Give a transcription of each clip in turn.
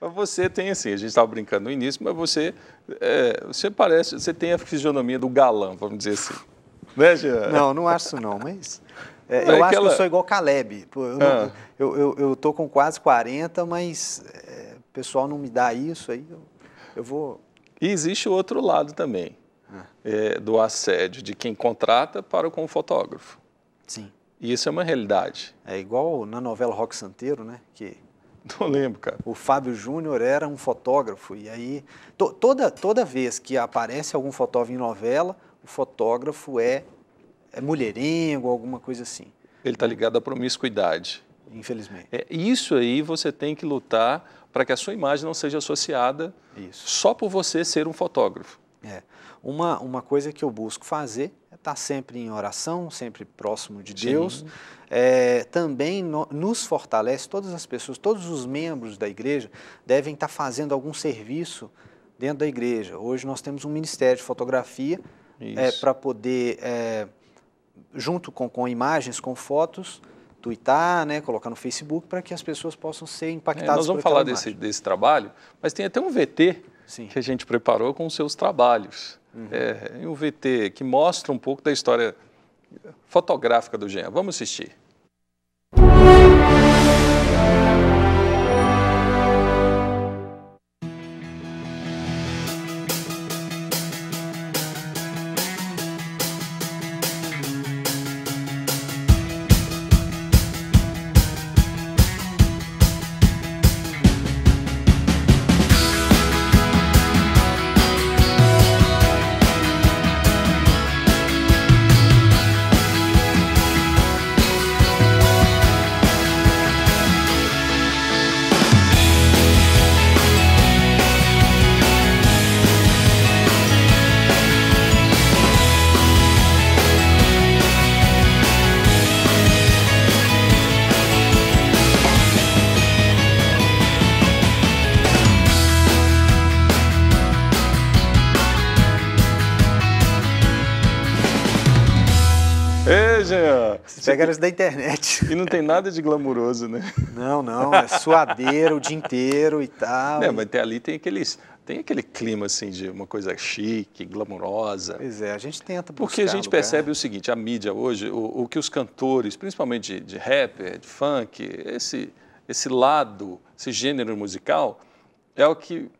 Mas você tem assim, a gente estava brincando no início, mas você, é, você parece, você tem a fisionomia do galã, vamos dizer assim. Né, Jean? Não, não acho não, mas... É, é eu é acho que, que eu sou igual Caleb. Eu, ah. eu, eu, eu, tô com quase 40, mas é, o pessoal não me dá isso, aí eu, eu vou... E existe o outro lado também, ah. É, do assédio de quem contrata para com o fotógrafo. Sim. E isso é uma realidade. É igual na novela Rock Santeiro, né? Que Não lembro, cara. O Fábio Júnior era um fotógrafo e aí to, toda, toda vez que aparece algum fotógrafo em novela, o fotógrafo é, é mulherengo, alguma coisa assim. Ele está ligado à promiscuidade. Infelizmente. É, isso aí você tem que lutar para que a sua imagem não seja associada isso. só por você ser um fotógrafo. É. Uma, uma coisa que eu busco fazer é estar tá sempre em oração, sempre próximo de Deus. É, também no, nos fortalece, todas as pessoas, todos os membros da igreja devem estar tá fazendo algum serviço dentro da igreja. Hoje nós temos um ministério de fotografia é, para poder, é, junto com, com imagens, com fotos, twittar, né, colocar no Facebook para que as pessoas possam ser é, impactadas. É, nós vamos falar desse, desse trabalho, mas tem até um VT Sim. que a gente preparou com os seus trabalhos. Uhum. É, um VT que mostra um pouco da história fotográfica do Jean. Vamos assistir. Música Pega elas da internet. E não tem nada de glamuroso, né? Não, não. É suadeiro o dia inteiro e tal. É, mas até ali tem aqueles. Tem aquele clima assim de uma coisa chique, glamurosa. Pois é, a gente tenta buscar. Porque a gente lugar. percebe o seguinte, a mídia hoje, o, o que os cantores, principalmente de, de rapper, de funk, esse, esse lado, esse gênero musical, é o que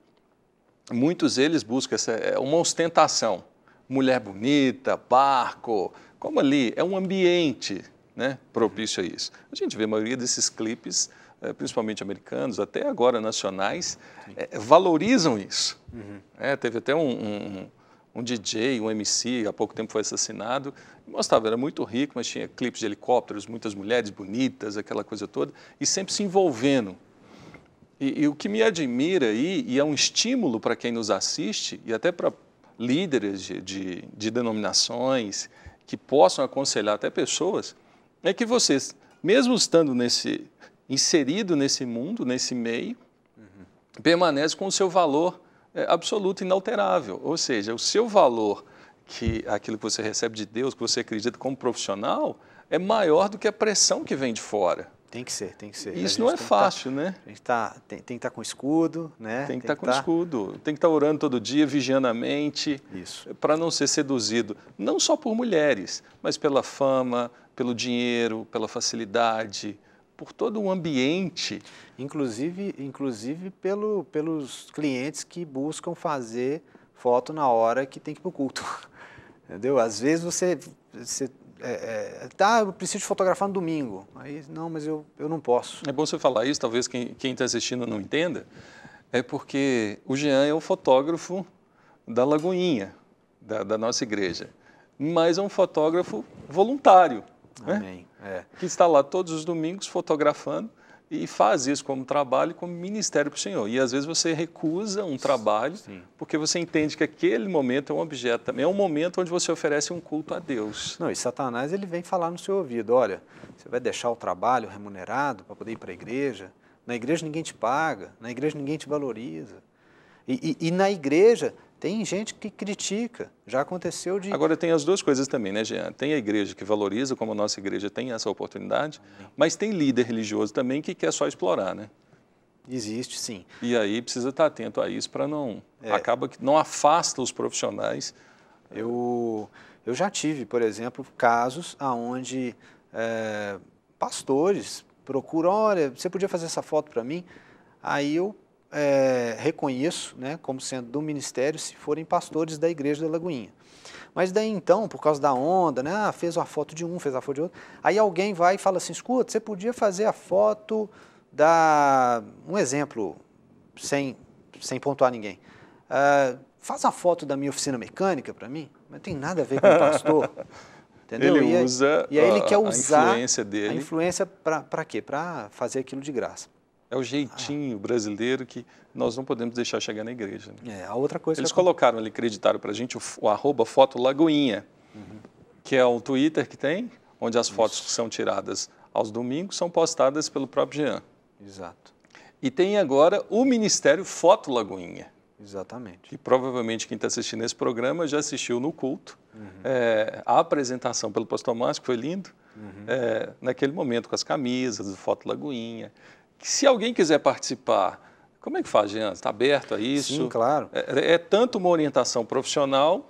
muitos deles buscam, essa, é uma ostentação. Mulher bonita, barco, como ali, é um ambiente né, propício a isso. A gente vê a maioria desses clipes, eh, principalmente americanos, até agora nacionais, é, valorizam isso. Uhum. É, teve até um, um, um, DJ, um MC, há pouco tempo foi assassinado, mostrava, era muito rico, mas tinha clipes de helicópteros, muitas mulheres bonitas, aquela coisa toda, e sempre se envolvendo. E, e o que me admira aí, e é um estímulo para quem nos assiste, e até para líderes de, de, de denominações, que possam aconselhar até pessoas, é que vocês, mesmo estando nesse inserido nesse mundo, nesse meio, uhum. permanece com o seu valor é, absoluto, inalterável. Ou seja, o seu valor, que aquilo que você recebe de Deus, que você acredita como profissional, é maior do que a pressão que vem de fora. Tem que ser, tem que ser. Isso não é tá fácil, tá, né? A gente tá, tem, tem que estar tá com escudo, né? Tem que estar tá com tá... escudo. Tem que estar tá orando todo dia, vigiando a mente. Isso. Para não ser seduzido, não só por mulheres, mas pela fama, pelo dinheiro, pela facilidade, por todo o ambiente. Inclusive, inclusive pelo, pelos clientes que buscam fazer foto na hora que tem que ir para o culto. Entendeu? Às vezes você, você é, é, tá, eu preciso fotografar no domingo. Aí, não, mas eu, eu não posso. É bom você falar isso, talvez quem está assistindo não entenda, é porque o Jean é o fotógrafo da Lagoinha, da, da nossa igreja, mas é um fotógrafo voluntário. Né? É. Que está lá todos os domingos fotografando e faz isso como trabalho, como ministério para o Senhor. E às vezes você recusa um trabalho Sim. porque você entende que aquele momento é um objeto também, é um momento onde você oferece um culto a Deus. Não, e Satanás ele vem falar no seu ouvido, olha, você vai deixar o trabalho remunerado para poder ir para a igreja? Na igreja ninguém te paga, na igreja ninguém te valoriza. E, e, e na igreja tem gente que critica, já aconteceu de. Agora tem as duas coisas também, né, Jean? Tem a igreja que valoriza, como a nossa igreja tem essa oportunidade, mas tem líder religioso também que quer só explorar, né? Existe, sim. E aí precisa estar atento a isso para não. É. Acaba que não afasta os profissionais. Eu, eu já tive, por exemplo, casos onde é, eh, pastores procuram: olha, você podia fazer essa foto para mim? Aí eu é, reconheço né, como sendo do ministério se forem pastores da igreja da Lagoinha. Mas daí então, por causa da onda, né, ah, fez a foto de um, fez a foto de outro, aí alguém vai e fala assim, escuta, você podia fazer a foto da... um exemplo, sem, sem pontuar ninguém. Uh, faz a foto da minha oficina mecânica para mim, Não tem nada a ver com o pastor. Entendeu? Ele e usa e aí ele quer usar a influência dele. A influência para quê? Para fazer aquilo de graça. É o jeitinho ah. brasileiro que nós não podemos deixar chegar na igreja. Né? É, a outra coisa. Eles é colocaram ali, acreditaram para a gente, o, o arroba foto Lagoinha, uhum. que é um Twitter que tem, onde as Isso. fotos que são tiradas aos domingos são postadas pelo próprio Jean. Exato. E tem agora o Ministério Foto Lagoinha. Exatamente. E provavelmente quem está assistindo esse programa já assistiu no culto. Uhum. É, a apresentação pelo pastor Márcio, que foi lindo, uhum. é, naquele momento, com as camisas, foto Lagoinha. Se alguém quiser participar, como é que faz, Jean? Está aberto a isso? Sim, claro. É, é, é tanto uma orientação profissional,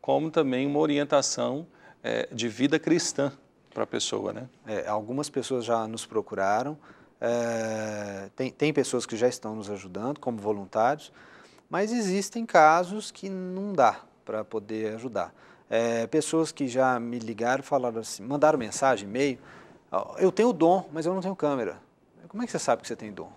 como também uma orientação é, de vida cristã para a pessoa, né? É, algumas pessoas já nos procuraram, é, tem, tem pessoas que já estão nos ajudando como voluntários, mas existem casos que não dá para poder ajudar. É, pessoas que já me ligaram, falaram assim, mandaram mensagem, e-mail, eu tenho o dom, mas eu não tenho câmera como é que você sabe que você tem dom?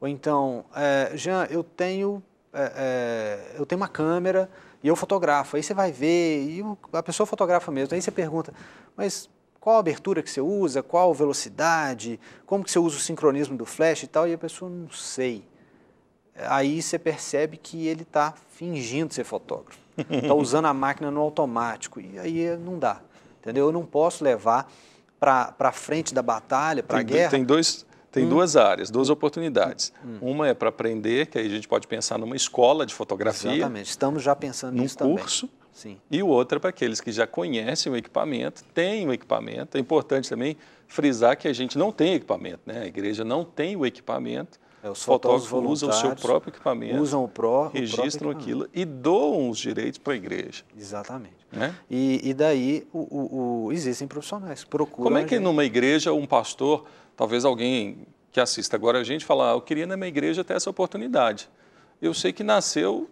Ou então, é, Jean, eu tenho, é, é, eu tenho uma câmera e eu fotografo. Aí você vai ver, e a pessoa fotografa mesmo. Aí você pergunta, mas qual a abertura que você usa, qual velocidade, como que você usa o sincronismo do flash e tal, e a pessoa não sei. Aí você percebe que ele está fingindo ser fotógrafo, está usando a máquina no automático, e aí não dá, entendeu? Eu não posso levar para frente da batalha, para a guerra. Tem dois, tem hum. duas áreas, duas hum. oportunidades. Hum. Uma é para aprender, que aí a gente pode pensar numa escola de fotografia. Exatamente, estamos já pensando num nisso curso. Também. Sim. E outra é para aqueles que já conhecem o equipamento, têm o equipamento. É importante também frisar que a gente não tem equipamento, né? A igreja não tem o equipamento é, os fotógrafos, fotógrafos usam o seu próprio equipamento, usam o pró, registram o aquilo e doam os direitos para a igreja. Exatamente. Né? E, e, daí o, o, o, existem profissionais que procuram. Como é que numa igreja um pastor, talvez alguém que assista agora a gente, falar, ah, eu queria na minha igreja ter essa oportunidade. Eu sei que nasceu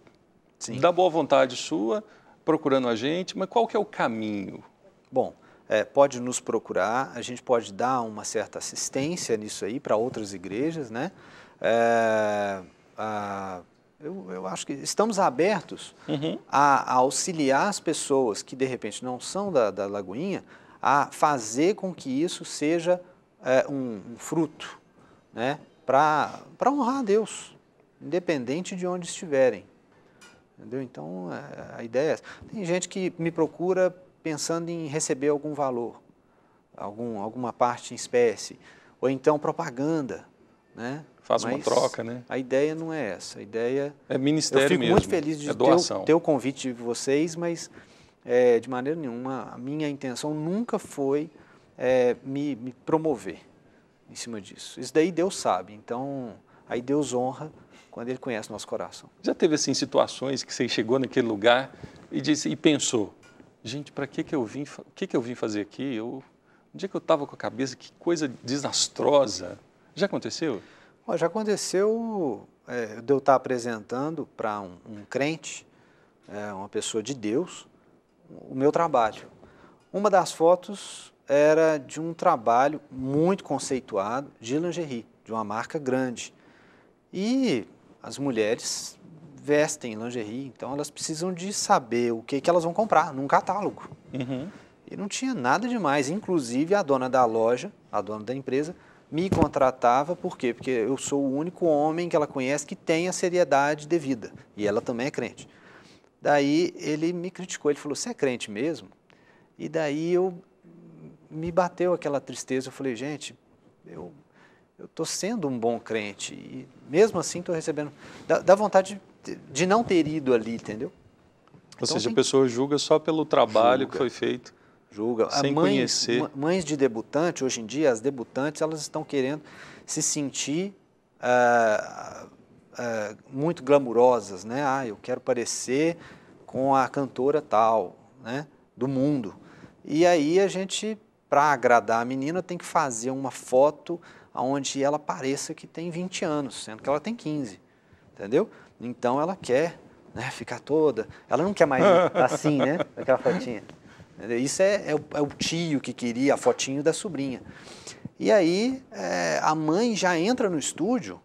Sim. da boa vontade sua, procurando a gente, mas qual que é o caminho? Bom, é, pode nos procurar, a gente pode dar uma certa assistência nisso aí para outras igrejas, né? É, a, eu, eu, acho que estamos abertos uhum. a, a, auxiliar as pessoas que de repente não são da, da Lagoinha a fazer com que isso seja é, um, um, fruto né, para honrar a Deus, independente de onde estiverem. Entendeu? Então, é, a ideia é essa. Tem gente que me procura pensando em receber algum valor, algum, alguma parte em espécie, ou então propaganda, né? Faz Mas uma troca, né? A ideia não é essa. A ideia. É ministério mesmo. Eu fico mesmo. muito feliz de é ter, ter, o convite de vocês, mas é, de maneira nenhuma a minha intenção nunca foi é, me, me, promover em cima disso. Isso daí Deus sabe. Então, aí Deus honra quando Ele conhece nosso coração. Já teve assim situações que você chegou naquele lugar e disse e pensou, gente, para que que eu vim? O que que eu vim fazer aqui? Eu, um dia é que eu estava com a cabeça, que coisa desastrosa. Já aconteceu? já aconteceu é, de eu estar apresentando para um, um, crente, é, uma pessoa de Deus, o meu trabalho. Uma das fotos era de um trabalho muito conceituado de lingerie, de uma marca grande. E as mulheres vestem lingerie, então elas precisam de saber o que, que elas vão comprar num catálogo. Uhum. E não tinha nada demais. Inclusive, a dona da loja, a dona da empresa, me contratava, por quê? Porque eu sou o único homem que ela conhece que tem a seriedade devida. E ela também é crente. Daí ele me criticou, ele falou: Você é crente mesmo? E daí eu me bateu aquela tristeza. Eu falei: Gente, eu estou sendo um bom crente. E mesmo assim estou recebendo. Dá, dá vontade de, de, não ter ido ali, entendeu? Ou então, seja, tem... a pessoa julga só pelo trabalho julga. que foi feito. Sem mães, conhecer. Mães de debutante, hoje em dia, as debutantes, elas estão querendo se sentir ah, ah, muito glamurosas, né? Ah, eu quero parecer com a cantora tal, né? Do mundo. E aí a gente, para agradar a menina, tem que fazer uma foto onde ela pareça que tem 20 anos, sendo que ela tem 15, entendeu? Então ela quer né, ficar toda. Ela não quer mais assim, né? Aquela fotinha. Isso é, é, o, é o tio que queria a fotinho da sobrinha. E aí é, a mãe já entra no estúdio.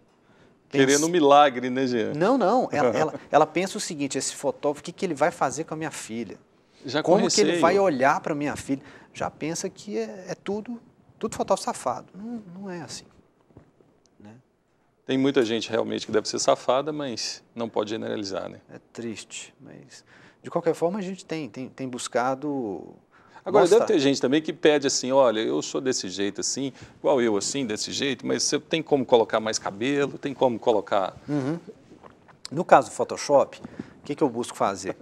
Pensa... Querendo um milagre, né, Jean? Não, não. Ela, ela, ela pensa o seguinte: esse fotógrafo, o que, que ele vai fazer com a minha filha? Já Como que ele vai olhar para a minha filha? Já pensa que é, é, tudo, tudo fotógrafo safado. Não, não é assim. Né? Tem muita gente realmente que deve ser safada, mas não pode generalizar, né? É triste, mas de qualquer forma a gente tem, tem, tem buscado Agora, deve ter gente também que pede assim, olha, eu sou desse jeito assim, igual eu assim, desse jeito, mas você tem como colocar mais cabelo, tem como colocar... Uhum. No caso do Photoshop, o que, que eu busco fazer?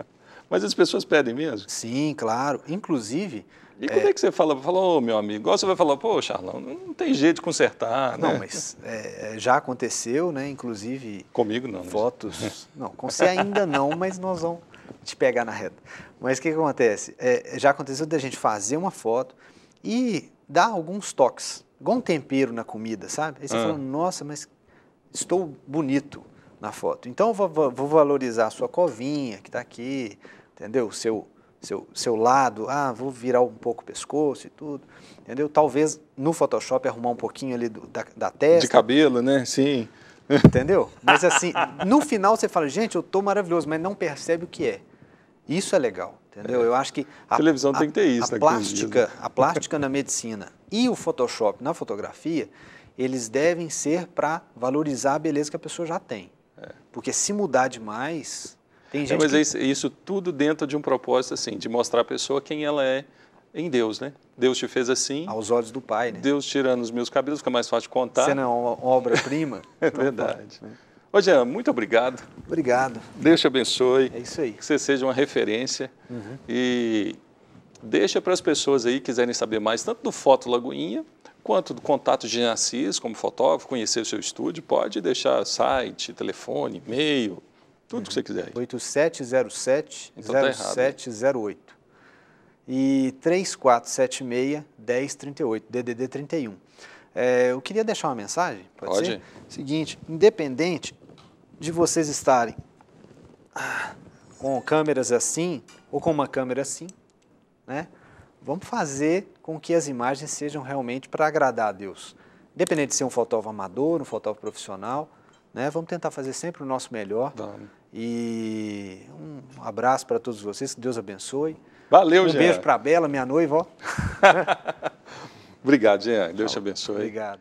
Mas as pessoas pedem mesmo? Sim, claro. Inclusive. E como é, é que você fala? Falou, oh, meu amigo. você vai falar, pô, Charlão, não tem jeito de consertar. Não, né? mas é, é já aconteceu, né? Inclusive. Comigo não. Né? Fotos. Não, não com você ainda não, mas nós vamos te pegar na reta. Mas o que, que, acontece? É, é, já aconteceu da gente fazer uma foto e dar alguns toques, igual um tempero na comida, sabe? Aí você ah. fala, nossa, mas estou bonito na foto. Então, eu vou, vou valorizar a sua covinha que está aqui, entendeu? Seu, seu, seu lado, ah, vou virar um pouco o pescoço e tudo, entendeu? Talvez no Photoshop arrumar um pouquinho ali do, da, da testa. De cabelo, né? Sim. Entendeu? Mas assim, no final você fala, gente, eu tô maravilhoso, mas não percebe o que é. Isso é legal, entendeu? É. Eu acho que a, televisão a, tem que ter isso. A né, plástica, a plástica na medicina e o Photoshop na fotografia, eles devem ser para valorizar a beleza que a pessoa já tem. É. Porque se mudar demais, tem é, gente é, mas que... É isso, isso tudo dentro de um propósito, assim, de mostrar à pessoa quem ela é em Deus, né? Deus te fez assim. Aos olhos do Pai, né? Deus tirando os meus cabelos, fica mais fácil de contar. Você não é uma obra-prima. é verdade. Né? né? Ô, Jean, muito obrigado. Obrigado. Deus te abençoe. É isso aí. Que você seja uma referência. Uhum. E deixa para as pessoas aí que quiserem saber mais, tanto do Foto Lagoinha, quanto do contato de Jean Assis como fotógrafo, conhecer o seu estúdio. Pode deixar site, telefone, e-mail, tudo que você quiser aí. 8707 então 0708. Tá e 3476 1038, DDD 31. É, eu queria deixar uma mensagem, pode, pode. ser? Seguinte, independente de vocês estarem ah, com câmeras assim ou com uma câmera assim, né? Vamos fazer com que as imagens sejam realmente para agradar a Deus. Independente de ser um fotógrafo amador, um fotógrafo profissional, né? Vamos tentar fazer sempre o nosso melhor. Vamos. E um abraço para todos vocês, que Deus abençoe. Valeu, gente. Jean. Um beijo para a Bela, minha noiva. Obrigado, Jean. Deus te abençoe. Obrigado.